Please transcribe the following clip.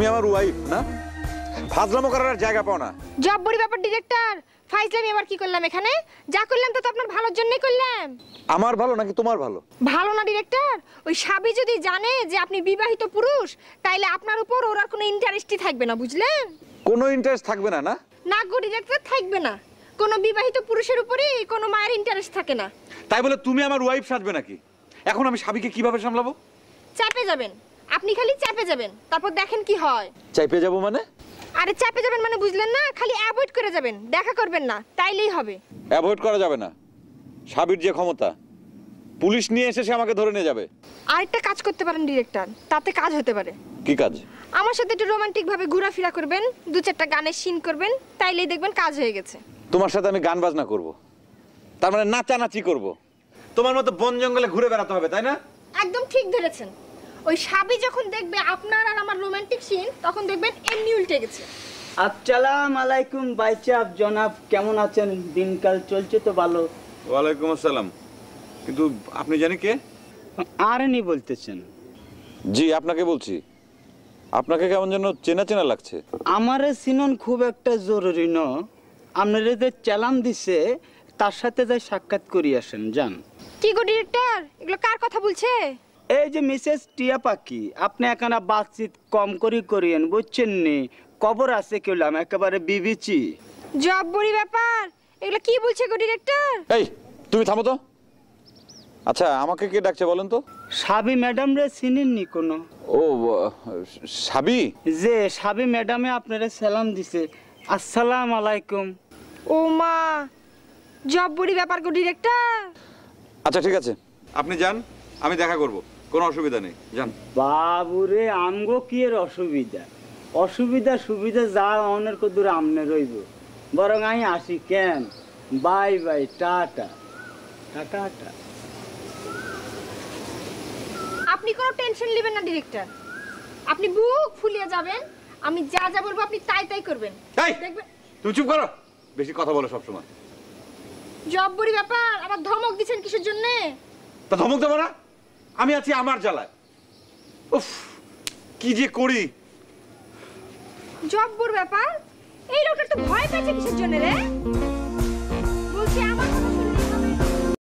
তুমি আমার ওয়াইফ না ফাজলামো করার জায়গা পাও না জব্বরি ব্যাপার ডিরেক্টর ফাইজলামি আবার কি করলাম এখানে যা করলাম তা তো আপনার ভালোর জন্যই করলাম আমার ভালো নাকি তোমার ভালো ভালো না ডিরেক্টর ওই সাবি যদি জানে যে আপনি বিবাহিত পুরুষ তাইলে আপনার উপর ওর আর কোনো ইন্টারেস্টই থাকবে না বুঝলেন কোনো ইন্টারেস্ট থাকবে না না না গো ডিরেক্টর থাকবে না কোনো বিবাহিত পুরুষের উপরে কোনো মায়ের ইন্টারেস্ট থাকে না তাই বলে তুমি আমার ওয়াইফ সাজবে নাকি এখন আমি সাবিকে কিভাবে সামলাবো চাপে যাবেন আপনি খালি চেপে যাবেন তারপর দেখেন কি হয় চেপে যাব মানে আরে চেপে যাবেন মানে বুঝলেন না খালি অ্যাভয়েড করে যাবেন দেখা করবেন না তাইলেই হবে অ্যাভয়েড করা যাবে না সাবির যে ক্ষমতা পুলিশ নিয়ে এসে সে আমাকে ধরে নিয়ে যাবে আরেকটা কাজ করতে পারেন ডিরেক্টর তাতে কাজ হতে পারে কি কাজ আমার সাথে একটু রোমান্টিক ভাবে ঘোরাফেরা করবেন দু চারটা গানের সিন করবেন তাইলেই দেখবেন কাজ হয়ে গেছে তোমার সাথে আমি গান বাজনা করব তার মানে নাচানাচি করব তোমার মতো বন জঙ্গলে ঘুরে বেড়াতে হবে তাই না একদম ঠিক ধরেছেন ওই সাবি যখন দেখবে আপনার আর আমার রোমান্টিক সিন তখন দেখবেন এমনি উল্টে গেছে আসসালাম আলাইকুম বাইচাপ জনাব কেমন আছেন দিনকাল চলছে তো ভালো ওয়ালাইকুম আসসালাম কিন্তু আপনি জানি কে আর নি বলতেছেন জি আপনাকে বলছি আপনাকে কেমন যেন চেনা চেনা লাগছে আমার সিনন খুব একটা জরুরি ন আপনারা যে চালান দিছে তার সাথে যাই সাক্ষাৎ করি আসেন যান কি গো ডিরেক্টর এগুলো কার কথা বলছে এই যে মিসেস টিয়া পাখি আপনি এখানে বাতচিত কম করি করিয়েন বুঝছেন নি কবর আছে কেউলাম একেবারে বিবিচি জব বুড়ি ব্যাপার এগুলো কি বলছে গো ডিরেক্টর এই তুমি থামো তো আচ্ছা আমাকে কে ডাকছে বলেন তো সাবি ম্যাডাম রে নি কোনো ও সাবি যে সাবি ম্যাডামে আপনারে সালাম দিছে আসসালাম আলাইকুম ও মা জব বুড়ি ব্যাপার গো ডিরেক্টর আচ্ছা ঠিক আছে আপনি যান আমি দেখা করবো কোনো অসুবিধা নেই যান বাবুরে আমগো কি এর অসুবিধা অসুবিধা সুবিধা যা অনের কদূর আমনে রইব বরং আমি আসি কেন bye bye tata tata tata আপনি কোনো টেনশন নেবেন না ডিরেক্টর আপনি বুক ফুলিয়ে যাবেন আমি যা যা বলবো আপনি তাই তাই করবেন দেখবেন তুমি চুপ করো বেশি কথা বলো সব সময় জব্বরি ব্যাপার আমার ধমক দিচ্ছেন কিসের জন্য তা ধমক দেবো না আমি আছি আমার জ্বালায় উফ কি যে করি জব্বর ব্যাপার এই লোকটা তো ভয় পেয়েছে কিসের জন্য রে